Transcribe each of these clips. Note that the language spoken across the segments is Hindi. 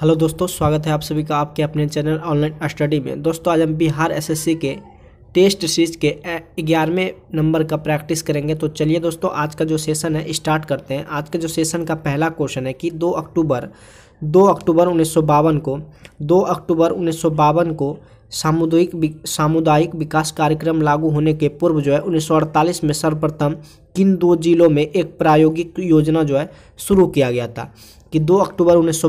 हेलो दोस्तों स्वागत है आप सभी का आपके अपने चैनल ऑनलाइन स्टडी में दोस्तों आज हम बिहार एसएससी के टेस्ट सीरीज के ग्यारहवें नंबर का प्रैक्टिस करेंगे तो चलिए दोस्तों आज का जो सेशन है स्टार्ट करते हैं आज का जो सेशन का पहला क्वेश्चन है कि 2 अक्टूबर 2 अक्टूबर उन्नीस को 2 अक्टूबर उन्नीस को सामुदायिक सामुदायिक विकास कार्यक्रम लागू होने के पूर्व जो है उन्नीस में सर्वप्रथम किन दो जिलों में एक प्रायोगिक योजना जो है शुरू किया गया था कि 2 अक्टूबर उन्नीस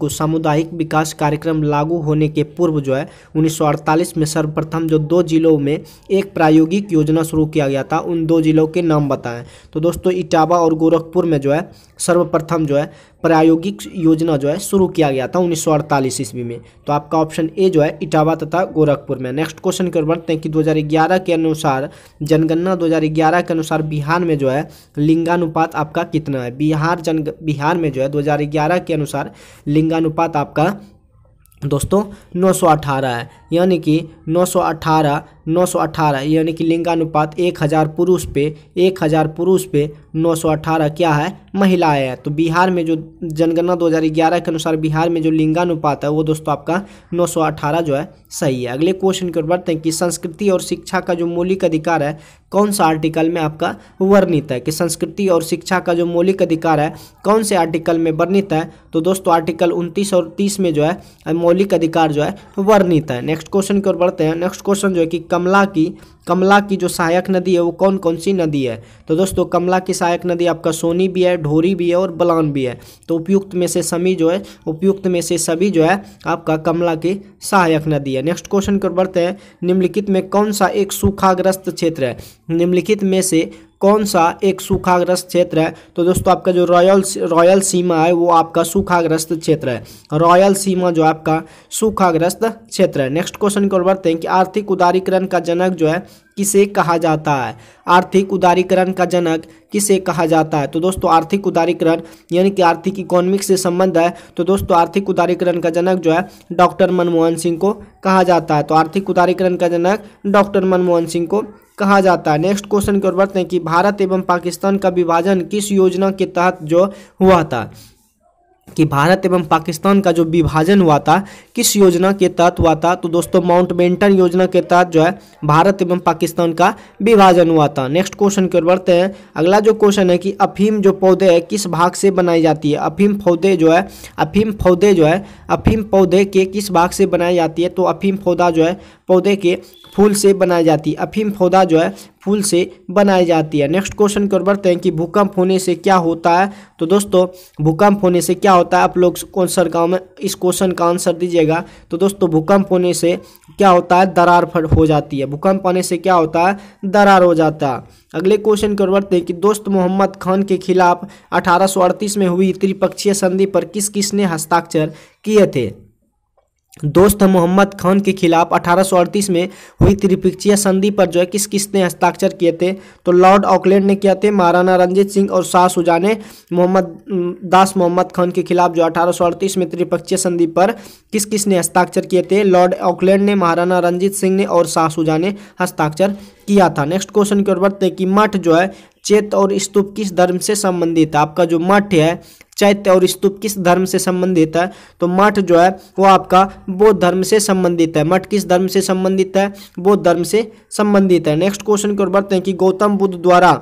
को सामुदायिक विकास कार्यक्रम लागू होने के पूर्व जो है उन्नीस में सर्वप्रथम जो दो जिलों में एक प्रायोगिक योजना शुरू किया गया था उन दो जिलों के नाम बताएं तो दोस्तों इटावा और गोरखपुर में जो है सर्वप्रथम जो है प्रायोगिक योजना जो है शुरू किया गया था उन्नीस सौ ईस्वी में तो आपका ऑप्शन ए जो है इटावा तथा गोरखपुर में नेक्स्ट क्वेश्चन की ओर बढ़ते हैं कि 2011 के अनुसार जनगणना 2011 के अनुसार बिहार में जो है लिंगानुपात आपका कितना है बिहार जन बिहार में जो है ग्यारह के अनुसार लिंगानुपात आपका दोस्तों नौ सौ अठारह है यानी कि नौ सौ अठारह 918 यानी कि लिंगानुपात 1000 पुरुष पे 1000 पुरुष पे 918 क्या है महिलाएं हैं तो बिहार में जो जनगणना 2011 के अनुसार बिहार में जो लिंगानुपात है वो दोस्तों आपका 918 जो है सही है अगले क्वेश्चन की ओर बढ़ते हैं कि संस्कृति और शिक्षा का जो मौलिक अधिकार है कौन सा आर्टिकल में आपका वर्णित है कि संस्कृति और शिक्षा का जो मौलिक अधिकार है कौन से आर्टिकल में वर्णित है तो दोस्तों आर्टिकल उनतीस और तीस में जो है मौलिक अधिकार जो है वर्णित है नेक्स्ट क्वेश्चन की ओर बढ़ते हैं नेक्स्ट क्वेश्चन जो है कि कमला की कमला की जो सहायक नदी है वो कौन कौन सी नदी है तो दोस्तों कमला की सहायक नदी आपका सोनी भी है ढोरी भी है और बलान भी है तो उपयुक्त में से सभी जो है उपयुक्त में से सभी जो है आपका कमला की सहायक नदी है नेक्स्ट क्वेश्चन की ओर बढ़ते हैं निम्नलिखित में कौन सा एक सूखाग्रस्त क्षेत्र है निम्नलिखित में से कौन सा एक सूखाग्रस्त क्षेत्र है तो दोस्तों आपका जो रॉयल रॉयल सीमा है वो आपका सूखाग्रस्त क्षेत्र है रॉयल सीमा जो आपका सूखाग्रस्त क्षेत्र है नेक्स्ट क्वेश्चन की ओर बढ़ते हैं कि आर्थिक उदारीकरण का जनक जो है किसे कहा जाता है आर्थिक उदारीकरण का जनक किसे कहा जाता है तो दोस्तों आर्थिक उदारीकरण यानी कि आर्थिक इकोनॉमिक से संबंध है तो दोस्तों आर्थिक उदारीकरण का जनक जो है डॉक्टर मनमोहन सिंह को कहा जाता है तो आर्थिक उदारीकरण का जनक डॉक्टर मनमोहन सिंह को कहा जाता है नेक्स्ट क्वेश्चन की ओर बढ़ते हैं कि भारत एवं पाकिस्तान का विभाजन किस योजना के तहत जो हुआ था कि भारत एवं पाकिस्तान का जो विभाजन हुआ था किस योजना के तहत हुआ था तो दोस्तों माउंट बेंटन योजना के तहत जो है भारत एवं पाकिस्तान का विभाजन हुआ था नेक्स्ट क्वेश्चन की ओर बढ़ते हैं अगला जो क्वेश्चन है कि अफीम जो पौधे है किस भाग से बनाई जाती है अफीम पौधे जो है अफीम पौधे जो है अफीम पौधे के किस भाग से बनाई जाती है तो अफीम पौधा जो है पौधे के फूल से बनाई जाती है अफीम पौधा जो है फूल से बनाई जाती है नेक्स्ट क्वेश्चन की ओर बढ़ते हैं कि भूकंप होने से क्या होता है तो दोस्तों भूकंप होने से क्या होता है आप लोग कौन सर गाँव में इस क्वेश्चन का आंसर दीजिएगा तो दोस्तों भूकंप होने से क्या होता है दरार हो जाती है भूकंप आने से क्या होता है दरार हो जाता है अगले क्वेश्चन की ओर बढ़ते हैं कि दोस्त मोहम्मद खान के खिलाफ अठारह में हुई त्रिपक्षीय संधि पर किस किस ने हस्ताक्षर किए थे दोस्त मोहम्मद खान के खिलाफ अठारह में हुई त्रिपक्षीय संधि पर जो है किस किसने हस्ताक्षर किए थे तो लॉर्ड ऑकलैंड ने किया थे महाराणा रंजीत सिंह और शाह सुजा ने मोहम्मद दास मोहम्मद खान के खिलाफ जो अठारह में त्रिपक्षीय संधि पर किस किसने हस्ताक्षर किए थे लॉर्ड ऑकलैंड ने महाराणा रंजीत सिंह ने और शाह सुजा ने हस्ताक्षर किया था नेक्स्ट क्वेश्चन की ओर बढ़ते कि मठ जो है चेत और स्तूप किस धर्म से संबंधित है आपका जो मठ है चैत्य और स्तूप किस धर्म से संबंधित है तो मठ जो है वो आपका बौद्ध धर्म से संबंधित है मठ किस धर्म से संबंधित है बौद्ध धर्म से संबंधित है नेक्स्ट क्वेश्चन की ओर बढ़ते हैं कि गौतम बुद्ध द्वारा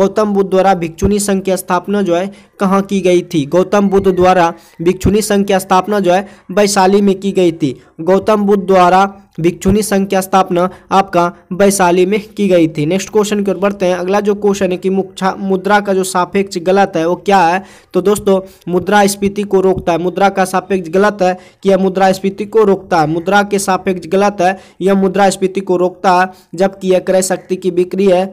गौतम बुद्ध द्वारा भिक्षुनी संघ की स्थापना जो है कहाँ की गई थी गौतम बुद्ध द्वारा भिक्षुनी संघ की स्थापना जो है वैशाली में की गई थी गौतम बुद्ध द्वारा भिक्षुनी संघ की स्थापना आपका वैशाली में की गई थी नेक्स्ट क्वेश्चन की ओर बढ़ते हैं अगला जो क्वेश्चन है कि मुद्रा का जो सापेक्ष गलत है वो क्या है तो दोस्तों मुद्रा स्फीति को रोकता है मुद्रा का सापेक्ष गलत है कि यह मुद्रा स्फीति को रोकता है मुद्रा के सापेक्ष गलत है यह मुद्रा स्फीति को रोकता है जबकि यह क्रय शक्ति की बिक्री है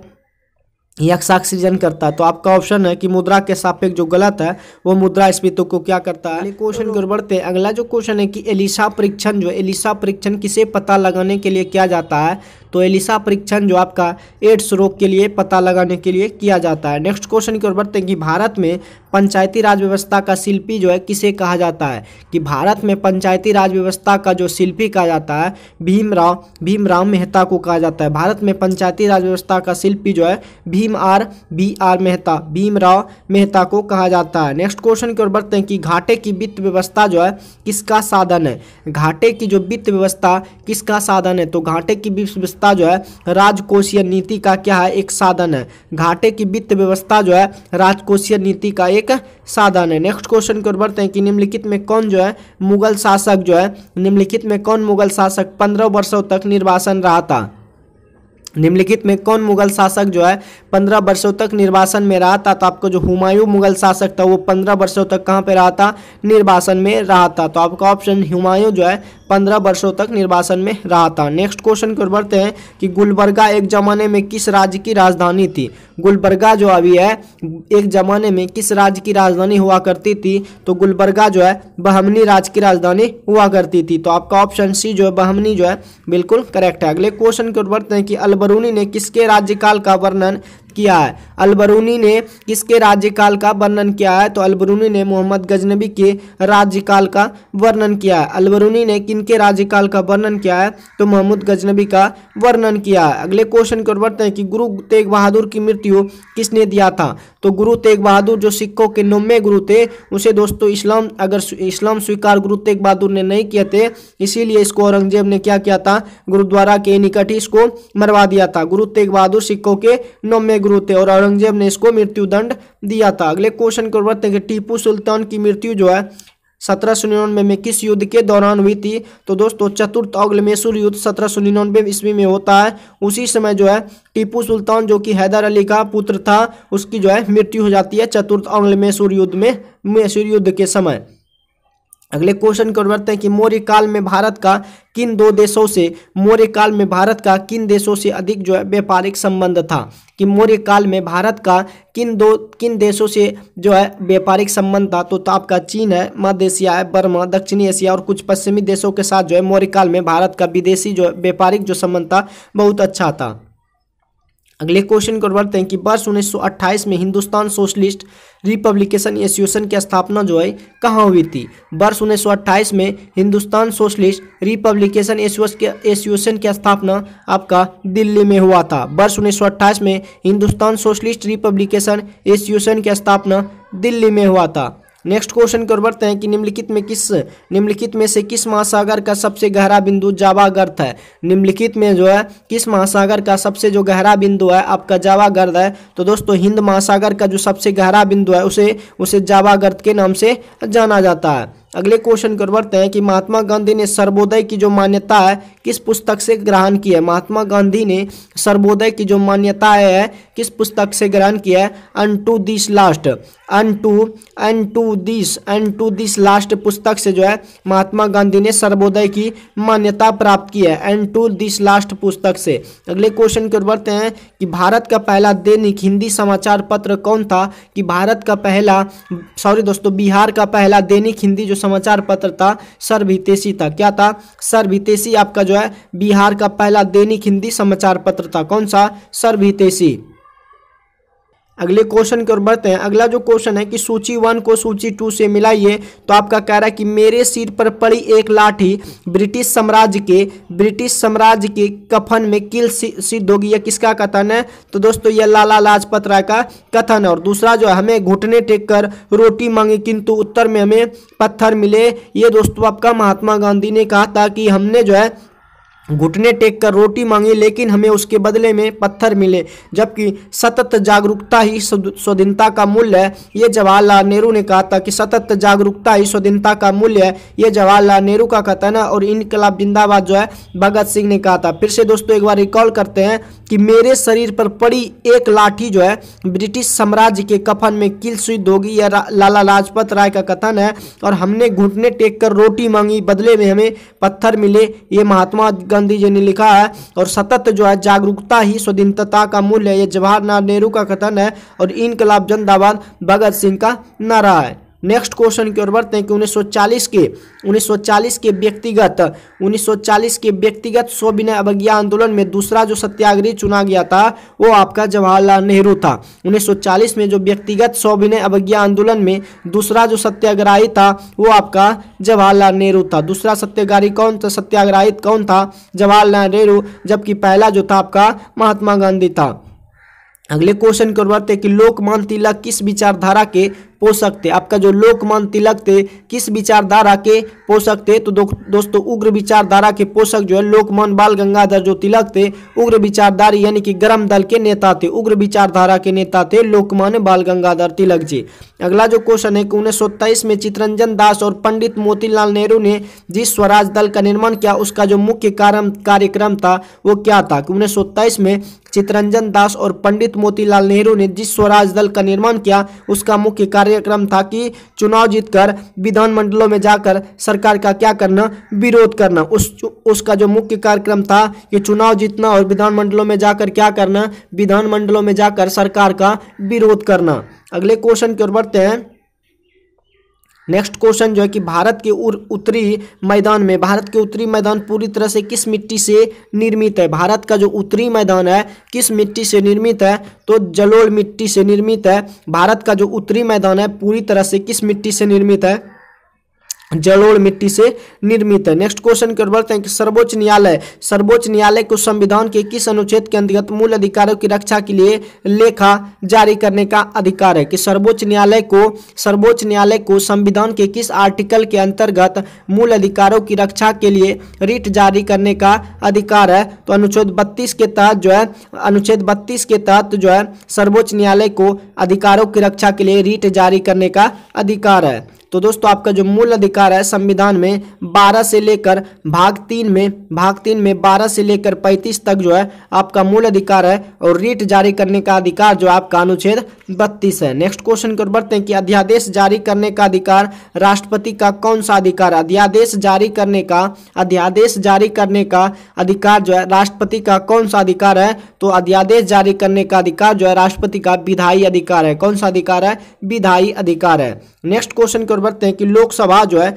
यक्षाक्सीजन करता है तो आपका ऑप्शन है कि मुद्रा के सापेक्ष जो गलत है वो मुद्रा स्फीतों को क्या करता है क्वेश्चन की ओर बढ़ते हैं अगला जो क्वेश्चन है कि एलिसा परीक्षण जो एलिसा परीक्षण किसे पता लगाने के लिए किया जाता है तो एलिसा परीक्षण जो आपका एड्स रोग के लिए पता लगाने के लिए किया जाता है नेक्स्ट क्वेश्चन की ओर बढ़ते हैं कि भारत में पंचायती राज व्यवस्था का शिल्पी जो है किसे कहा जाता है कि भारत में पंचायती राज व्यवस्था का जो शिल्पी कहा जाता है भीमराव भीमराव मेहता को कहा जाता है भारत में पंचायती राज व्यवस्था का शिल्पी जो है Bhim R B R Mehta Bhimrao Mehta को कहा जाता है नेक्स्ट क्वेश्चन की ओर बढ़ते हैं कि घाटे की वित्त व्यवस्था जो है किसका साधन है घाटे की जो वित्त व्यवस्था किसका साधन है तो घाटे की वित्त व्यवस्था जो है राजकोषीय नीति का क्या है एक साधन है घाटे की वित्त व्यवस्था जो है राजकोषीय नीति का एक साधन है नेक्स्ट क्वेश्चन की ओर बढ़ते हैं कि निम्नलिखित में कौन जो है मुगल शासक जो है निम्नलिखित में कौन मुगल शासक पंद्रह वर्षों तक निर्वासन रहा था निम्नलिखित में कौन मुगल शासक जो है पंद्रह वर्षों तक निर्वासन में रहा था तो आपको जो हुमायूं मुगल शासक था वो पंद्रह वर्षों तक कहाँ पे रहा था निर्वासन में रहा था तो आपका ऑप्शन हुमायूं जो है पंद्रह वर्षों तक निर्वासन में रहा था नेक्स्ट क्वेश्चन की ओर बढ़ते हैं कि गुलबर्गा एक जमाने में किस राज्य की राजधानी थी गुलबर्गा जो अभी है एक जमाने में किस राज्य की राजधानी हुआ करती थी तो गुलबर्गा जो है बहमनी राज्य की राजधानी हुआ करती थी तो आपका ऑप्शन सी जो है बहमनी जो है बिल्कुल करेक्ट है अगले क्वेश्चन की ओर बढ़ते हैं कि अलबरूनी ने किसके राज्यकाल का वर्णन किया है अलबरूनी ने किसके राज्यकाल का वर्णन किया है तो अलबरूनी ने मोहम्मद गजनबी के राज्यकाल का वर्णन किया है अलबरूनी ने किनके राज्यकाल का वर्णन किया है तो मोहम्मद गजनबी का वर्णन किया है अगले क्वेश्चन की ओर बढ़ते हैं कि गुरु तेग बहादुर की मृत्यु किसने दिया था तो गुरु तेग बहादुर जो सिखों के नौवे गुरु थे उसे दोस्तों इस्लाम अगर इस्लाम स्वीकार गुरु तेग बहादुर ने नहीं किए थे इसीलिए इसको औरंगजेब ने क्या किया था गुरुद्वारा के निकट ही इसको मरवा दिया था गुरु तेग बहादुर सिखों के नौवे गुरु थे और औरंगजेब ने इसको मृत्यु दंड दिया था अगले क्वेश्चन की ओर बढ़ते हैं कि टीपू सुल्तान की मृत्यु जो है सत्रह सौ निन्यानवे में किस युद्ध के दौरान हुई थी तो दोस्तों चतुर्थ अग्लमेसुर युद्ध सत्रह सौ निन्यानवे ईस्वी में होता है उसी समय जो है टीपू सुल्तान जो कि हैदर अली का पुत्र था उसकी जो है मृत्यु हो जाती है चतुर्थ अग्लमेसुर युद्ध में मैसूर युद्ध के समय अगले क्वेश्चन की ओर बढ़ते हैं कि मौर्य काल में भारत का किन दो देशों से मौर्य काल में भारत का किन देशों से अधिक जो है व्यापारिक संबंध था कि मौर्य काल में भारत का किन दो किन देशों से जो है व्यापारिक संबंध था तो, तो आपका चीन है मध्य एशिया है बर्मा दक्षिणी एशिया और कुछ पश्चिमी देशों के साथ जो है मौर्य काल में भारत का विदेशी जो व्यापारिक जो संबंध था बहुत अच्छा था अगले क्वेश्चन को बढ़ते हैं कि वर्ष उन्नीस में हिंदुस्तान सोशलिस्ट रिपब्लिकेशन एसोसिएशन की स्थापना जो है कहाँ हुई थी वर्ष उन्नीस में हिंदुस्तान सोशलिस्ट रिपब्लिकेशन एसोसिएशन की स्थापना आपका दिल्ली में हुआ था वर्ष उन्नीस में हिंदुस्तान सोशलिस्ट रिपब्लिकेशन एसोसिएशन की स्थापना दिल्ली में हुआ था नेक्स्ट क्वेश्चन की ओर बढ़ते हैं कि निम्नलिखित में किस निम्नलिखित में से किस महासागर का सबसे गहरा बिंदु जावा गर्द है निम्नलिखित में जो है किस महासागर का सबसे जो गहरा बिंदु है आपका जावा गर्द है तो दोस्तों हिंद महासागर का जो सबसे गहरा बिंदु है उसे उसे जावा गर्द के नाम से जाना जाता है अगले क्वेश्चन की बढ़ते हैं कि महात्मा गांधी ने सर्वोदय की जो मान्यता है किस पुस्तक से ग्रहण की है महात्मा गांधी ने सर्वोदय की जो मान्यता है किस पुस्तक से ग्रहण किया है unto this last unto unto this unto this last पुस्तक से जो है महात्मा गांधी ने सर्वोदय की मान्यता प्राप्त की है एन टू दिस लास्ट पुस्तक से अगले क्वेश्चन की ओर बढ़ते हैं कि भारत का पहला दैनिक हिंदी समाचार पत्र कौन था कि भारत का पहला सॉरी दोस्तों बिहार का पहला दैनिक हिंदी जो समाचार पत्र था सर्वहितेशी था क्या था सर्वहितेशी आपका जो है बिहार का पहला दैनिक हिंदी समाचार पत्र था कौन सा सर्वहितेशी अगले क्वेश्चन की ओर बढ़ते हैं अगला जो क्वेश्चन है कि सूची वन को सूची टू से मिलाइए तो आपका कह रहा है कि मेरे सिर पर पड़ी एक लाठी ब्रिटिश साम्राज्य के ब्रिटिश साम्राज्य के कफन में किल सिद्ध होगी यह किसका कथन है तो दोस्तों यह लाला लाजपत राय का कथन है और दूसरा जो है हमें घुटने टेक कर रोटी मांगी किंतु उत्तर में हमें पत्थर मिले ये दोस्तों आपका महात्मा गांधी ने कहा था कि हमने जो है घुटने टेक कर रोटी मांगी लेकिन हमें उसके बदले में पत्थर मिले जबकि सतत जागरूकता ही स्वाधीनता का मूल्य है ये जवाहरलाल नेहरू ने कहा था कि सतत जागरूकता ही स्वाधीनता का मूल्य है ये जवाहरलाल नेहरू का कथन है और इनकलाब जिंदाबाद जो है भगत सिंह ने कहा था फिर से दोस्तों एक बार रिकॉल करते हैं कि मेरे शरीर पर पड़ी एक लाठी जो है ब्रिटिश साम्राज्य के कफन में किल सुई दोगी यह लाला लाजपत राय का कथन है और हमने घुटने टेक कर रोटी मांगी बदले में हमें पत्थर मिले ये महात्मा गांधी जी ने लिखा है और सतत जो है जागरूकता ही स्वतंत्रता का मूल्य है ये जवाहरलाल नेहरू का कथन है और इनकलाब जिंदाबाद भगत सिंह का नारा है नेक्स्ट क्वेश्चन की ओर बढ़ते हैं कि 1940 के 1940 के व्यक्तिगत 1940 के व्यक्तिगत स्वविनय अवज्ञा आंदोलन में दूसरा जो सत्याग्रही चुना गया था वो आपका जवाहरलाल नेहरू था 1940 में जो व्यक्तिगत स्वविनय अवज्ञा आंदोलन में दूसरा जो सत्याग्रही था वो आपका जवाहरलाल नेहरू था दूसरा सत्याग्रही कौन था सत्याग्रही कौन था जवाहरलाल नेहरू जबकि पहला जो था आपका महात्मा गांधी था अगले क्वेश्चन की ओर बढ़ते हैं कि लोकमान तिलक किस विचारधारा के पोषक थे आपका जो लोकमान तिलक थे किस विचारधारा के पोषक थे तो दो, दोस्तों उग्र विचारधारा के पोषक जो है लोकमान बाल गंगाधर जो तिलक थे उग्र विचारधारा यानी कि गर्म दल के नेता थे उग्र विचारधारा के नेता थे लोकमान बाल गंगाधर तिलक जी अगला जो क्वेश्चन है कि उन्नीस में चितरंजन दास और पंडित मोतीलाल नेहरू ने जिस स्वराज दल का निर्माण किया उसका जो मुख्य कार्यक्रम था वो क्या था कि उन्नीस में चित्रंजन दास और पंडित मोतीलाल नेहरू ने जिस स्वराज दल का निर्माण किया उसका मुख्य कार्य कार्यक्रम था कि चुनाव जीतकर विधानमंडलों में जाकर सरकार का क्या करना विरोध करना उस उसका जो मुख्य कार्यक्रम था कि चुनाव जीतना और विधानमंडलों में जाकर क्या करना विधानमंडलों में जाकर सरकार का विरोध करना अगले क्वेश्चन की ओर बढ़ते हैं नेक्स्ट क्वेश्चन जो है कि भारत के उत्तरी मैदान में भारत के उत्तरी मैदान पूरी तरह से किस मिट्टी से निर्मित है भारत का जो उत्तरी मैदान है किस मिट्टी से निर्मित है तो जलोढ़ मिट्टी से निर्मित है भारत का जो उत्तरी मैदान है पूरी तरह से किस मिट्टी से निर्मित है जलोड़ मिट्टी से निर्मित है नेक्स्ट क्वेश्चन की ओर बढ़ते हैं कि सर्वोच्च न्यायालय सर्वोच्च न्यायालय को संविधान के किस अनुच्छेद के अंतर्गत मूल अधिकारों की रक्षा के लिए लेखा जारी करने का अधिकार है कि सर्वोच्च न्यायालय को सर्वोच्च न्यायालय को संविधान के किस आर्टिकल के अंतर्गत मूल अधिकारों की रक्षा के लिए रिट जारी करने का अधिकार है तो अनुच्छेद बत्तीस के तहत जो है अनुच्छेद बत्तीस के तहत जो है सर्वोच्च न्यायालय को अधिकारों की रक्षा के लिए रिट जारी करने का अधिकार है तो दोस्तों आपका जो मूल अधिकार है संविधान में बारह से लेकर भाग तीन में भाग तीन में बारह से लेकर पैंतीस तक जो है आपका मूल अधिकार है और रीट जारी करने का अधिकार जो आपका अनुच्छेद बत्तीस है नेक्स्ट क्वेश्चन की ओर बढ़ते हैं कि अध्यादेश जारी करने का अधिकार राष्ट्रपति का कौन सा अधिकार अध्यादेश जारी करने का अध्यादेश जारी करने का अधिकार जो है राष्ट्रपति का कौन सा अधिकार है तो अध्यादेश जारी करने का अधिकार जो है राष्ट्रपति का विधायी अधिकार है कौन सा अधिकार है विधायी अधिकार है नेक्स्ट क्वेश्चन की ओर बढ़ते हैं कि लोकसभा जो है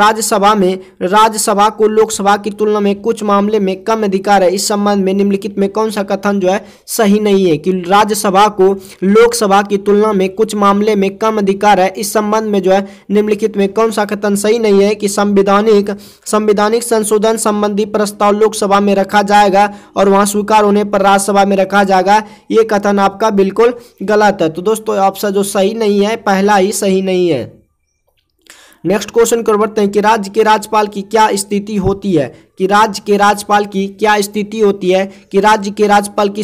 राज्यसभा में राज्यसभा को लोकसभा की तुलना में कुछ मामले में कम अधिकार है इस संबंध में निम्नलिखित में कौन सा कथन जो है सही नहीं है कि राज्यसभा को लोकसभा की तुलना में कुछ मामले में कम अधिकार है इस संबंध में जो है निम्नलिखित में कौन सा कथन सही नहीं है कि संविधानिक संविधानिक संशोधन संबंधी प्रस्ताव लोकसभा में रखा जाएगा और वहां स्वीकार होने पर राज्यसभा में रखा जाएगा ये कथन आपका बिल्कुल गलत है तो दोस्तों ऑप्शन जो सही नहीं है पहला ही सही नहीं है नेक्स्ट क्वेश्चन कर बढ़ते हैं कि राज्य के राज्यपाल की क्या स्थिति होती है कि राज्य के राज्यपाल की क्या स्थिति होती है कि राज्य के राज्यपाल की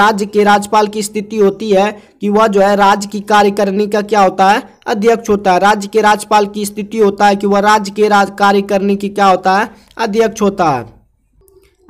राज्य के राज्यपाल की स्थिति होती है कि वह जो है राज्य की कार्यकारिणी का क्या होता है अध्यक्ष होता है राज्य के राज्यपाल की स्थिति होता है कि वह राज्य के राज कार्यकारिणी की क्या होता है अध्यक्ष होता है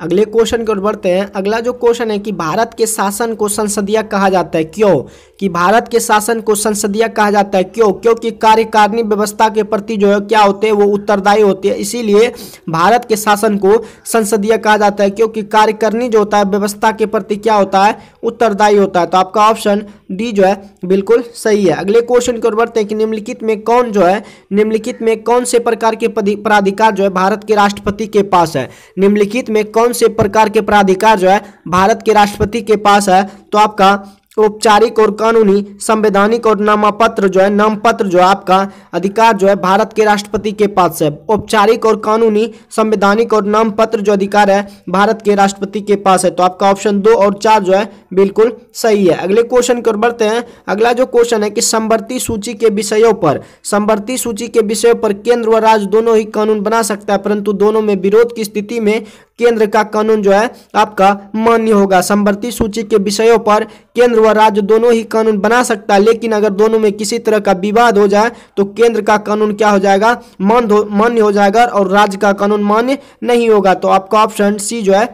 अगले क्वेश्चन की ओर बढ़ते हैं अगला जो क्वेश्चन है कि भारत के शासन को संसदीय कहा जाता है क्यों कि भारत के शासन को संसदीय कहा जाता है क्यों क्योंकि कार्यकारिणी व्यवस्था के प्रति जो है क्या होते हैं वो उत्तरदायी होते हैं इसीलिए भारत के शासन को संसदीय कहा जाता है क्योंकि कार्यकारिणी जो होता है व्यवस्था के प्रति क्या होता है उत्तरदायी होता है तो आपका ऑप्शन डी जो है बिल्कुल सही है अगले क्वेश्चन की ओर बढ़ते हैं कि निम्नलिखित में कौन जो है निम्नलिखित में कौन से प्रकार के प्राधिकार जो है भारत के राष्ट्रपति के पास है निम्नलिखित में कौन से प्रकार के प्राधिकार जो है भारत के राष्ट्रपति के पास है तो आपका औपचारिक और कानूनी संवैधानिक और नामापत्र जो है नाम पत्र जो है आपका अधिकार जो है भारत के राष्ट्रपति के पास है औपचारिक और कानूनी संवैधानिक और नाम पत्र जो अधिकार है भारत के राष्ट्रपति के पास है तो आपका ऑप्शन दो और चार जो है बिल्कुल सही है अगले क्वेश्चन की ओर बढ़ते हैं अगला जो क्वेश्चन है कि संवर्ती सूची के विषयों पर संवर्ती सूची के विषयों पर केंद्र व राज्य दोनों ही कानून बना सकता है परंतु दोनों में विरोध की स्थिति में केंद्र का कानून जो है आपका मान्य होगा संवर्ती सूची के विषयों पर केंद्र व राज्य दोनों ही कानून बना सकता है लेकिन अगर दोनों में किसी तरह का विवाद हो जाए तो केंद्र का कानून क्या हो जाएगा मान्य मान्य हो जाएगा और राज्य का कानून मान्य नहीं होगा तो आपका ऑप्शन सी जो है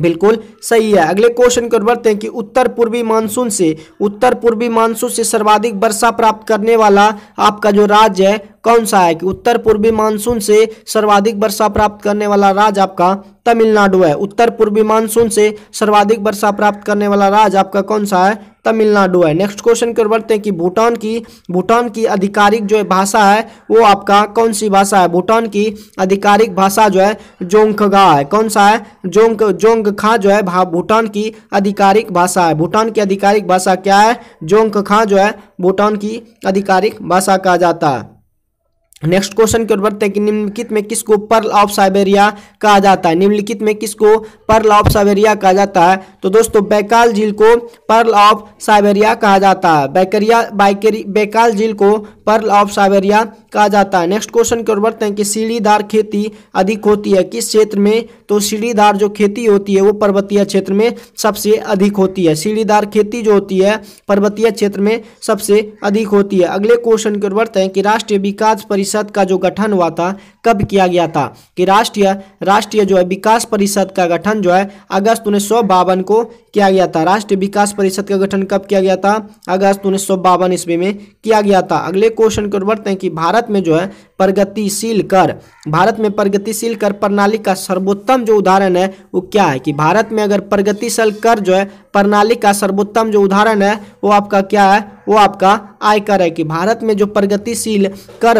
बिल्कुल सही है अगले क्वेश्चन की ओर बढ़ते हैं कि उत्तर पूर्वी मानसून से उत्तर पूर्वी मानसून से सर्वाधिक वर्षा प्राप्त करने वाला आपका जो राज्य है कौन सा है कि उत्तर पूर्वी मानसून से सर्वाधिक वर्षा प्राप्त करने वाला राज्य आपका तमिलनाडु है उत्तर पूर्वी मानसून से सर्वाधिक वर्षा प्राप्त करने वाला राज्य आपका कौन सा है तमिलनाडु है नेक्स्ट क्वेश्चन की ओर बढ़ते हैं कि भूटान की भूटान की आधिकारिक जो भाषा है वो आपका कौन सी भाषा है भूटान की आधिकारिक भाषा जो है जोंगखा है कौन सा है जोंग खा जो है भूटान की आधिकारिक भाषा है भूटान की आधिकारिक भाषा क्या है खा जो है भूटान की आधिकारिक भाषा कहा जाता है नेक्स्ट क्वेश्चन की ओर बढ़ते हैं कि निम्नलिखित में किसको पर्ल ऑफ साइबेरिया कहा जाता है निम्नलिखित में किसको पर्ल ऑफ साइबेरिया कहा जाता है तो दोस्तों बैकाल झील को पर्ल ऑफ साइबेरिया कहा जाता है बैकरिया बाइकेरी बैकाल झील को पर्ल ऑफ साइबेरिया कहा जाता है नेक्स्ट क्वेश्चन की ओर बढ़ते हैं कि सीढ़ीदार खेती अधिक होती है किस क्षेत्र में तो सीढ़ीदार जो खेती होती है वो पर्वतीय क्षेत्र में सबसे अधिक होती है सीढ़ीदार खेती जो होती है पर्वतीय क्षेत्र में सबसे अधिक होती है अगले क्वेश्चन की ओर बढ़ते हैं कि राष्ट्रीय विकास परिषद का जो गठन हुआ था कब किया गया था कि राष्ट्रीय राष्ट्रीय जो है विकास परिषद का गठन जो है अगस्त उन्नीस को किया गया था राष्ट्रीय विकास परिषद का गठन कब किया गया था अगस्त उन्नीस सौ ईस्वी में किया गया था अगले क्वेश्चन की ओर बढ़ते हैं कि भारत में जो है प्रगतिशील कर भारत में प्रगतिशील कर प्रणाली का सर्वोत्तम जो उदाहरण है वो क्या है कि भारत में अगर प्रगतिशील कर जो है प्रणाली का सर्वोत्तम जो उदाहरण है वो आपका क्या है वो आपका आयकर है कि भारत में जो प्रगतिशील कर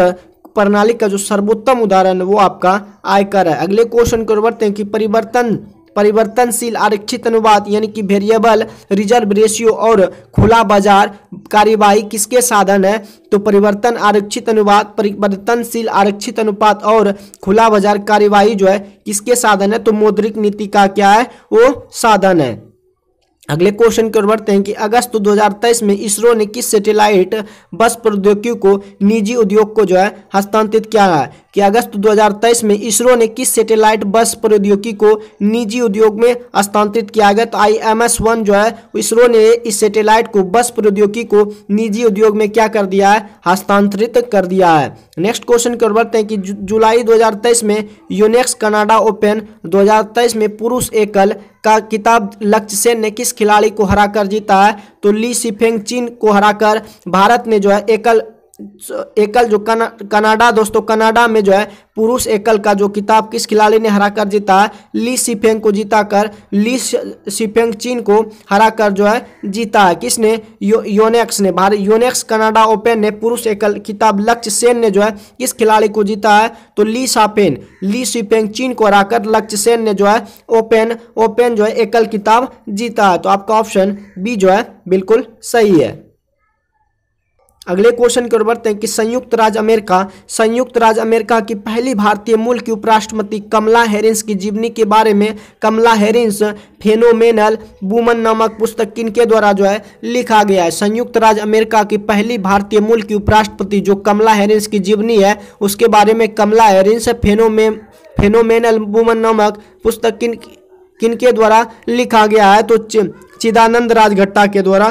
प्रणाली का जो सर्वोत्तम उदाहरण है वो आपका आयकर है अगले क्वेश्चन को बढ़ते हैं कि परिवर्तन परिवर्तनशील आरक्षित अनुवाद यानी कि वेरिएबल रिजर्व रेशियो और खुला बाजार कार्यवाही किसके साधन है तो परिवर्तन आरक्षित अनुवाद परिवर्तनशील आरक्षित अनुपात और खुला बाजार कार्यवाही जो है किसके साधन है तो मौद्रिक नीति का क्या है वो साधन है अगले क्वेश्चन की ओर बढ़ते हैं कि अगस्त 2023 में इसरो ने किस सैटेलाइट बस प्रौद्योगिकी को निजी उद्योग को जो है हस्तांतरित किया है कि अगस्त 2023 में इसरो ने किस सैटेलाइट बस प्रौद्योगिकी को निजी उद्योग में स्थानांतरित किया गया तो आई एम एस वन जो है इसरो ने इस सैटेलाइट को बस प्रौद्योगिकी को निजी उद्योग में क्या कर दिया है हस्तांतरित कर दिया है नेक्स्ट क्वेश्चन की ओर बढ़ते हैं कि जु, जुलाई 2023 में यूनेक्स कनाडा ओपन 2023 में पुरुष एकल का किताब लक्ष्य सेन ने किस खिलाड़ी को हराकर जीता है तो ली सिफेंग चीन को हराकर भारत ने जो है एकल एकल जो कनाडा दोस्तों कनाडा में जो है पुरुष एकल का जो किताब किस खिलाड़ी ने हरा कर जीता है ली सिफेंग को जीता कर ली सिफेंग चीन को हरा कर जो है जीता है किसने यो, योनेक्स ने भारत योनेक्स कनाडा ओपन ने पुरुष एकल किताब लक्ष्य सेन ने जो है किस खिलाड़ी को जीता है तो ली सापेन ली सिफेंग चीन को हरा कर लक्ष्य सेन ने जो है ओपन ओपन जो है एकल किताब जीता है तो आपका ऑप्शन बी जो है बिल्कुल सही है अगले क्वेश्चन की ओर बढ़ते हैं कि संयुक्त राज्य अमेरिका संयुक्त राज्य अमेरिका की पहली भारतीय मूल की उपराष्ट्रपति कमला हेरिंस की जीवनी के बारे में कमला हेरिंस फेनोमेनल वुमन नामक पुस्तक किनके द्वारा जो है लिखा गया है संयुक्त राज्य अमेरिका की पहली भारतीय मूल की उपराष्ट्रपति जो कमला हेरिंस की जीवनी है उसके बारे में कमला हेरिंस फेनोमे फेनोमेनल वुमन नामक पुस्तक किन किनके द्वारा लिखा गया है तो चिदानंद राजघट्टा के द्वारा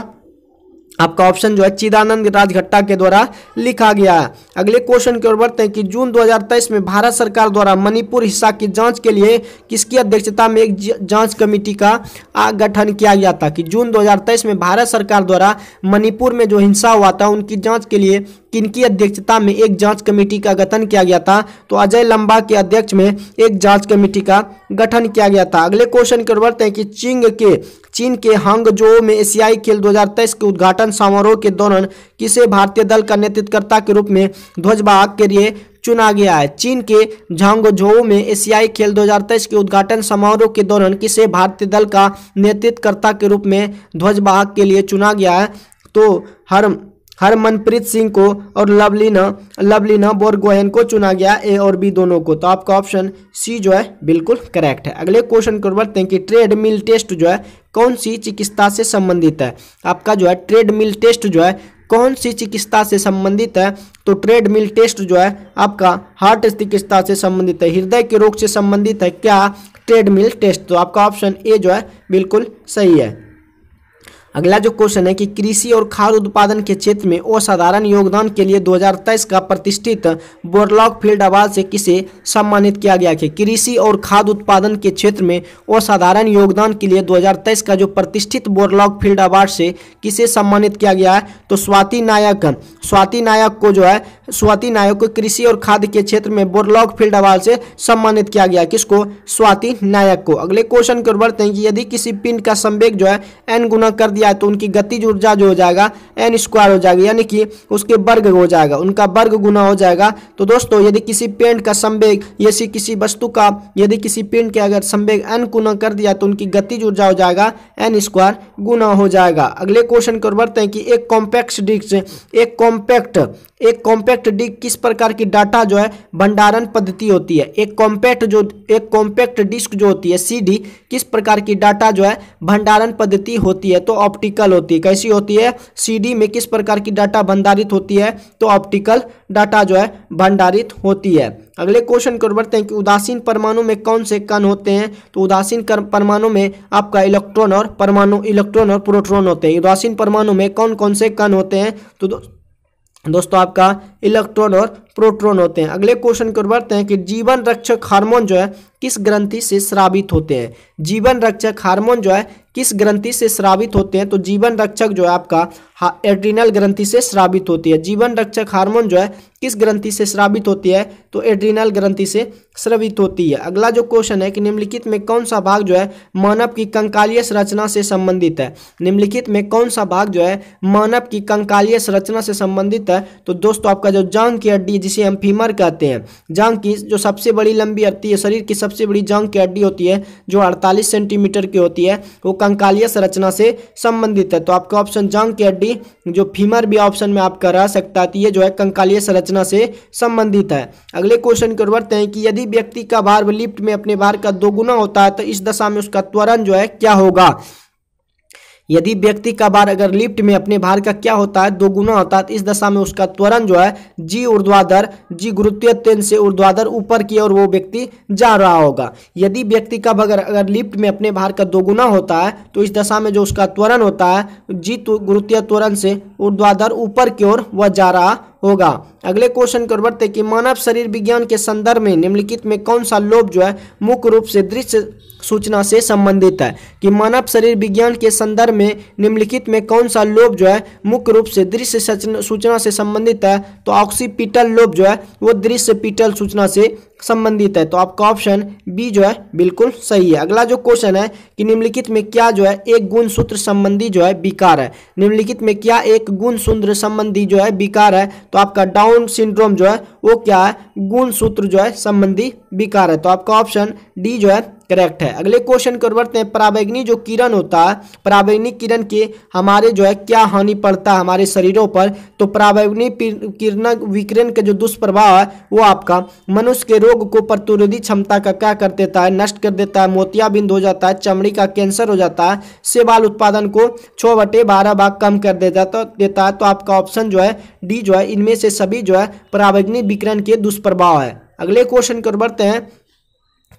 आपका ऑप्शन जो है चिदानंद राजघट्टा के द्वारा लिखा गया है अगले क्वेश्चन की ओर बढ़ते हैं कि जून 2023 में भारत सरकार द्वारा मणिपुर हिस्सा की जांच के लिए किसकी अध्यक्षता में एक जांच कमेटी का गठन किया गया था कि जून 2023 में भारत सरकार द्वारा मणिपुर में जो हिंसा हुआ था उनकी जांच के लिए किनकी अध्यक्षता में एक जांच कमेटी का गठन किया गया था तो अजय लंबा के अध्यक्ष में एक जांच कमेटी का गठन किया गया था अगले क्वेश्चन की ओर बढ़ते हैं कि चीन के चीन के हांगजो में एशियाई खेल 2023 के उद्घाटन समारोह के दौरान किसे भारतीय दल का नेतृत्वकर्ता के रूप में ध्वजवाहक के लिए चुना गया है चीन के झांगझो में एशियाई खेल 2023 के उद्घाटन समारोह के दौरान किसे भारतीय दल का नेतृत्वकर्ता के रूप में ध्वजवाहक के लिए चुना गया है तो हर हरमनप्रीत सिंह को और लवलीना लवलीना बोरगोहेन को चुना गया ए और बी दोनों को तो आपका ऑप्शन सी जो है बिल्कुल करेक्ट है अगले क्वेश्चन को बढ़ते हैं कि ट्रेड मिल टेस्ट जो है कौन सी चिकित्सा से संबंधित है आपका जो है ट्रेड मिल टेस्ट जो है कौन सी चिकित्सा से संबंधित है तो ट्रेडमिल टेस्ट जो है आपका हार्ट चिकित्सा से संबंधित है हृदय के रोग से संबंधित है क्या ट्रेडमिल टेस्ट तो आपका ऑप्शन ए जो है बिल्कुल सही है अगला जो क्वेश्चन है कि कृषि और खाद्य उत्पादन के क्षेत्र में असाधारण योगदान के लिए 2023 का प्रतिष्ठित बोरलॉक फील्ड अवार्ड से किसे सम्मानित किया गया है कृषि और खाद्य उत्पादन के क्षेत्र में असाधारण योगदान के लिए 2023 का जो प्रतिष्ठित बोरलॉक फील्ड अवार्ड से किसे सम्मानित किया गया है तो स्वाति नायक स्वाति नायक को जो है स्वाति नायक को कृषि और खाद्य के क्षेत्र में बोरलॉग फील्ड अवार्ड से सम्मानित किया गया किसको स्वाति नायक को अगले क्वेश्चन की ओर बढ़ते हैं कि यदि किसी पिंड का संवेग जो है एन गुना कर दिया तो उनकी गतिज ऊर्जा जो हो जाएगा एन स्क्वायर हो जाएगा यानी कि उसके वर्ग हो जाएगा उनका वर्ग गुना हो जाएगा तो दोस्तों यदि किसी पेंट का संवेग यदि किसी वस्तु का यदि किसी पेंट के अगर संवेग एन गुना कर दिया तो उनकी गतिज ऊर्जा हो जाएगा एन स्क्वायर गुना हो जाएगा अगले क्वेश्चन की ओर बढ़ते हैं कि एक कॉम्पैक्ट डिस्क एक कॉम्पैक्ट एक कॉम्पैक्ट कॉम्पैक्ट डिस्क किस प्रकार की डाटा जो है भंडारण पद्धति होती है एक कॉम्पैक्ट जो एक कॉम्पैक्ट डिस्क जो होती है सीडी किस प्रकार की डाटा जो है भंडारण पद्धति होती है तो ऑप्टिकल होती है कैसी होती है सीडी में किस प्रकार की डाटा भंडारित होती है तो ऑप्टिकल डाटा जो है भंडारित होती है अगले क्वेश्चन को बढ़ते हैं कि उदासीन परमाणु में कौन से कण होते हैं तो उदासीन परमाणु में आपका इलेक्ट्रॉन और परमाणु इलेक्ट्रॉन और प्रोटॉन होते हैं उदासीन परमाणु में कौन कौन से कण होते हैं तो दोस्तों आपका इलेक्ट्रॉन और प्रोटॉन होते हैं अगले क्वेश्चन की ओर बढ़ते हैं कि जीवन रक्षक हार्मोन जो है किस ग्रंथि से श्रावित होते हैं जीवन रक्षक हार्मोन जो है किस ग्रंथि से श्रावित होते हैं तो जीवन रक्षक जो है आपका एड्रीनल ग्रंथि से श्रावित होती है जीवन रक्षक हार्मोन जो है किस ग्रंथि से श्रावित होती है तो एड्रीनल ग्रंथि से श्रवित होती है अगला जो क्वेश्चन है कि निम्नलिखित में कौन सा भाग जो है मानव की कंकालीय संरचना से संबंधित है निम्नलिखित में कौन सा भाग जो है मानव की कंकालीय संरचना से संबंधित है तो दोस्तों आपका आपका जो जांग की हड्डी जिसे हम फीमर कहते हैं जांग की जो सबसे बड़ी लंबी हड्डी है शरीर की सबसे बड़ी जांग की हड्डी होती है जो 48 सेंटीमीटर की होती है वो कंकालीय संरचना से संबंधित है तो आपका ऑप्शन जांग की हड्डी जो फीमर भी ऑप्शन में आपका रह सकता है तो ये जो है कंकालीय संरचना से संबंधित है अगले क्वेश्चन की ओर बढ़ते हैं कि यदि व्यक्ति का भार लिफ्ट में अपने भार का दोगुना होता है तो इस दशा में उसका त्वरण जो है क्या होगा यदि व्यक्ति का भार अगर लिफ्ट में अपने भार का क्या होता है दोगुना होता है तो इस दशा में उसका त्वरण जो है जी ऊर्ध्वाधर जी गुरुत्वीय तेन से ऊर्ध्वाधर ऊपर की ओर वो व्यक्ति जा रहा होगा यदि व्यक्ति का अगर अगर लिफ्ट में अपने भार का दोगुना होता है तो इस दशा में जो उसका त्वरण होता है जी गुरुत्वीय त्वरण से ऊर्ध्वाधर ऊपर की ओर वह जा रहा होगा अगले क्वेश्चन को बढ़ते कि मानव शरीर विज्ञान के संदर्भ में निम्नलिखित में कौन सा लोभ जो है मुख्य रूप से दृश्य सूचना से संबंधित है कि मानव शरीर विज्ञान के संदर्भ में निम्नलिखित में कौन सा लोभ जो है मुख्य रूप से दृश्य सूचना से संबंधित है तो ऑक्सीपिटल लोभ जो है वो दृश्य पीटल सूचना से संबंधित है तो आपका ऑप्शन बी जो है बिल्कुल सही है अगला जो क्वेश्चन है कि निम्नलिखित में क्या जो है एक गुण सूत्र संबंधी जो है विकार है निम्नलिखित में क्या एक गुण सूत्र संबंधी जो है विकार है तो आपका डाउन सिंड्रोम जो है वो क्या है गुण सूत्र जो है संबंधी विकार है तो आपका ऑप्शन डी जो है करेक्ट है अगले क्वेश्चन की बढ़ते हैं प्रावैग्नि जो किरण होता है प्रावैग्नि किरण के हमारे जो है क्या हानि पड़ता है हमारे शरीरों पर तो प्रावैग्नि किरण विकिरण के जो दुष्प्रभाव है वो आपका मनुष्य के रोग को प्रतिरोधी क्षमता का क्या कर देता है नष्ट कर देता है मोतियाबिंद हो जाता है चमड़ी का कैंसर हो जाता है सेवाल उत्पादन को छः बटे बारह भाग कम कर देता तो, देता है तो आपका ऑप्शन जो है डी जो है इनमें से सभी जो है प्रावैग्नि विकिरण के दुष्प्रभाव है अगले क्वेश्चन की ओर बढ़ते हैं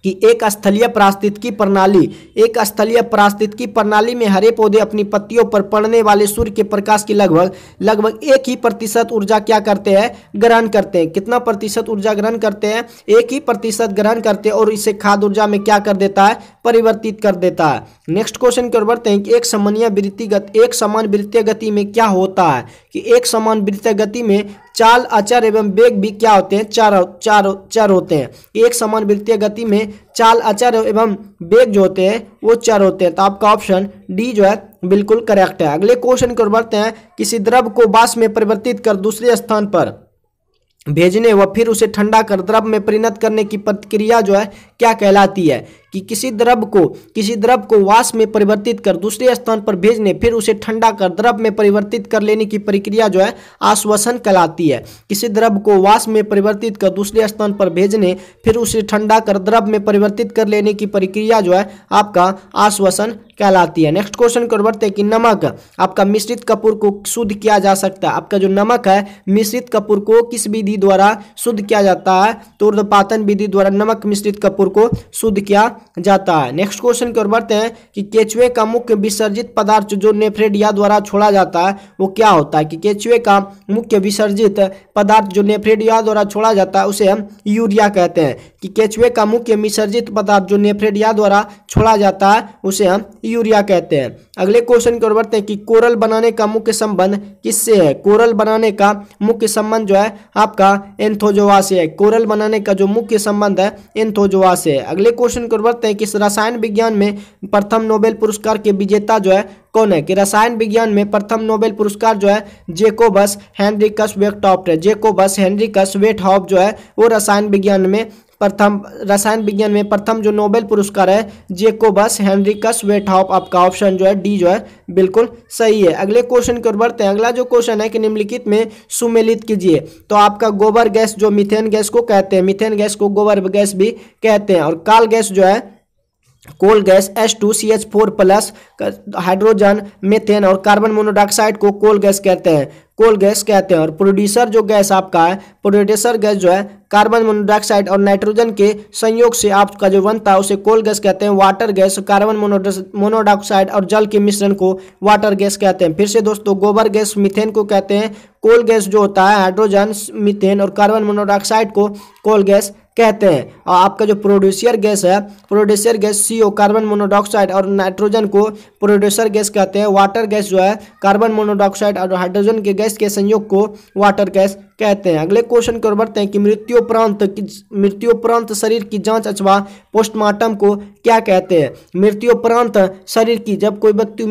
कि एक स्थलीय परास्थित की प्रणाली एक स्थलीय परास्थित की प्रणाली में हरे पौधे अपनी पत्तियों पर पड़ने वाले सूर्य के प्रकाश की लगभग लगभग एक ही प्रतिशत ऊर्जा क्या करते हैं ग्रहण करते हैं कितना प्रतिशत ऊर्जा ग्रहण करते हैं एक ही प्रतिशत ग्रहण करते हैं और इसे खाद ऊर्जा में क्या कर देता है परिवर्तित कर देता है नेक्स्ट क्वेश्चन की ओर बढ़ते हैं कि एक समन्य वृत्ति एक समान वृत्तीय गति में क्या होता है कि एक समान वृत्तीय गति में चाल अचर एवं वेग भी क्या होते हैं चर चर चर होते हैं एक समान वृत्तीय गति में चाल अचर एवं वेग जो होते हैं वो चर होते हैं तो आपका ऑप्शन डी जो है बिल्कुल करेक्ट है अगले क्वेश्चन की ओर बढ़ते हैं किसी द्रव को बास में परिवर्तित कर दूसरे स्थान पर भेजने व फिर उसे ठंडा कर द्रव में परिणत करने की प्रतिक्रिया जो है क्या कहलाती है कि किसी द्रव को किसी द्रव को वाष्प में परिवर्तित कर दूसरे स्थान पर भेजने फिर उसे ठंडा कर द्रव में परिवर्तित कर लेने की प्रक्रिया जो है आश्वासन कहलाती है किसी द्रव को वाष्प में परिवर्तित कर दूसरे स्थान पर भेजने फिर उसे ठंडा कर द्रव में परिवर्तित कर लेने की प्रक्रिया जो है आपका आश्वासन कहलाती है नेक्स्ट क्वेश्चन को बढ़ते हैं कि नमक आपका मिश्रित कपूर को शुद्ध किया जा सकता है आपका जो नमक है मिश्रित कपूर को किस विधि द्वारा शुद्ध किया जाता है तो पातन विधि द्वारा नमक मिश्रित कपूर स्कोर को शुद्ध किया जाता है नेक्स्ट क्वेश्चन की ओर बढ़ते हैं कि केचुए का मुख्य विसर्जित पदार्थ जो नेफ्रेडिया द्वारा छोड़ा जाता है वो क्या होता है कि केचुए का मुख्य विसर्जित पदार्थ जो नेफ्रेडिया द्वारा छोड़ा जाता है उसे हम यूरिया कहते हैं कि केचुए का मुख्य मिसर्जित पदार्थ जो नेफ्रेडिया द्वारा छोड़ा जाता है उसे हम यूरिया कहते हैं अगले क्वेश्चन की ओर बढ़ते हैं कि कोरल बनाने का मुख्य संबंध किससे है कोरल बनाने का मुख्य संबंध जो है आपका एंथोजोआ से है कोरल बनाने का जो मुख्य संबंध है एंथोजोआ से है अगले क्वेश्चन की ओर बढ़ते हैं कि रसायन विज्ञान में प्रथम नोबेल पुरस्कार के विजेता जो है कौन है कि रसायन विज्ञान में प्रथम नोबेल पुरस्कार जो है जेकोबस हेनरिकस वेटहॉप है जेकोबस हेनरिकस वेटहॉप जो है वो रसायन विज्ञान में प्रथम रसायन विज्ञान में प्रथम जो नोबेल पुरस्कार है जेकोबस हेनरिकस वेटहॉप आपका ऑप्शन जो है डी जो है बिल्कुल सही है अगले क्वेश्चन की ओर बढ़ते हैं अगला जो क्वेश्चन है कि निम्नलिखित में सुमेलित कीजिए तो आपका गोबर गैस जो मिथेन गैस को कहते हैं मिथेन गैस को गोबर गैस भी कहते हैं और काल गैस जो है coal gas S two C H four plus hydrogen methane और कार्बन मोनोडाक्साइड को कोल गैस कहते हैं कोल गैस कहते हैं और प्रोड्यूसर जो गैस आपका है प्रोड्यूसर गैस जो है कार्बन मोनोडाक्साइड और नाइट्रोजन के संयोग से आपका जो बनता है उसे कोल गैस कहते हैं वाटर गैस कार्बन मोनोडाक्साइड और जल के मिश्रण को वाटर गैस कहते हैं फिर से दोस्तों गोबर गैस मिथेन को कहते हैं कोल गैस जो होता है हाइड्रोजन मिथेन और कार्बन मोनोडाक्साइड को कोल गैस कहते हैं और आपका जो प्रोड्यूसियर गैस है producer gas CO carbon monoxide और नाइट्रोजन को प्रोड्यूसर गैस कहते हैं वाटर गैस जो है कार्बन मोनोडाक्साइड और हाइड्रोजन के गैस के संयोग को वाटर गैस कहते हैं अगले क्वेश्चन की ओर बढ़ते हैं कि मृत्युपरांत मृत्युपरांत शरीर की जांच अथवा पोस्टमार्टम को क्या कहते हैं मृत्युपरांत शरीर की जब कोई व्यक्ति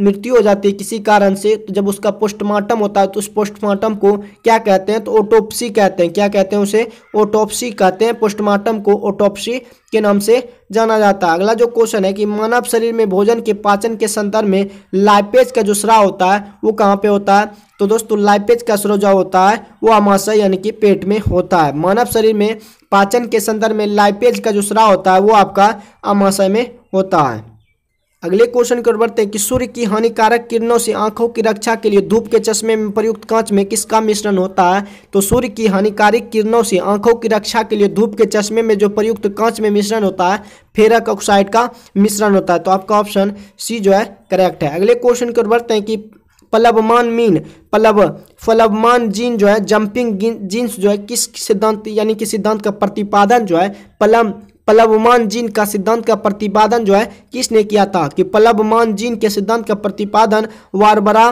मृत्यु हो जाती है किसी कारण से तो जब उसका पोस्टमार्टम होता है तो उस पोस्टमार्टम को क्या कहते हैं तो ओटोप्सी कहते हैं क्या कहते हैं उसे ओटोप्सी कहते हैं पोस्टमार्टम को ओटोप्सी के नाम से जाना जाता है अगला जो क्वेश्चन है कि मानव शरीर में भोजन के पाचन के संदर्भ में लाइपेज का जो स्राव होता है वो कहाँ पे होता है तो दोस्तों लाइपेज का स्रोत जो होता है वो अमाशय यानी कि पेट में होता है मानव शरीर में पाचन के संदर्भ में लाइपेज का जो स्राव होता है वो आपका अमाशय में होता है अगले क्वेश्चन की ओर बढ़ते हैं कि सूर्य की हानिकारक किरणों से आंखों की रक्षा के लिए धूप के चश्मे में प्रयुक्त कांच में किसका मिश्रण होता है तो सूर्य की हानिकारक किरणों से आंखों की रक्षा के लिए धूप के चश्मे में जो प्रयुक्त कांच में मिश्रण होता है फेरक ऑक्साइड का मिश्रण होता है तो आपका ऑप्शन सी जो है करेक्ट है अगले क्वेश्चन की ओर बढ़ते हैं कि पलबमान मीन पलब फलबमान जीन जो है जंपिंग जीन्स जो है किस सिद्धांत यानी कि सिद्धांत का प्रतिपादन जो है पलम प्लवमान जीन का सिद्धांत का प्रतिपादन जो है किसने किया था कि प्लवमान जीन के सिद्धांत का प्रतिपादन वारबरा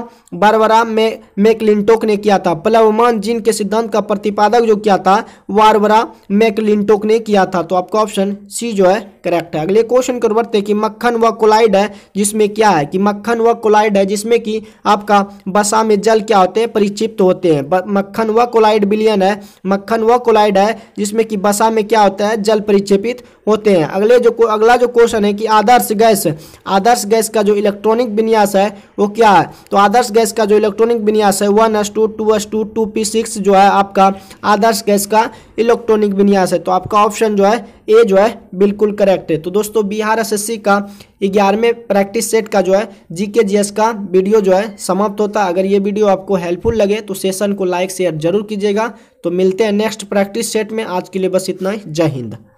बारबरा मे मैकलिनटोक ने किया था प्लवमान जीन के सिद्धांत का प्रतिपादक जो किया था वारबरा मैकलिनटोक ने किया था तो आपका ऑप्शन सी जो है करेक्ट है अगले क्वेश्चन को बढ़ते हैं कि मक्खन व कोलाइड है जिसमें क्या है कि मक्खन व कोलाइड है जिसमें कि आपका बसा में जल क्या होते हैं परिचिप्त होते हैं मक्खन व कोलाइड बिलियन है मक्खन व कोलाइड है जिसमें कि बसा में क्या होता है जल परिचिपित होते हैं अगले जो अगला जो क्वेश्चन है कि आदर्श गैस आदर्श गैस का जो इलेक्ट्रॉनिक विन्यास है वो क्या है तो आदर्श गैस का जो इलेक्ट्रॉनिक विन्यास है one S two two S two two P six जो है आपका आदर्श गैस का इलेक्ट्रॉनिक विन्यास है तो आपका ऑप्शन जो है ए जो है बिल्कुल करेक्ट है तो दोस्तों बिहार एसएससी का ग्यारहवें प्रैक्टिस सेट का जो है जीके जीएस का वीडियो जो है समाप्त होता है अगर ये वीडियो आपको हेल्पफुल लगे तो सेशन को लाइक शेयर जरूर कीजिएगा तो मिलते हैं नेक्स्ट प्रैक्टिस सेट में आज के लिए बस इतना ही जय हिंद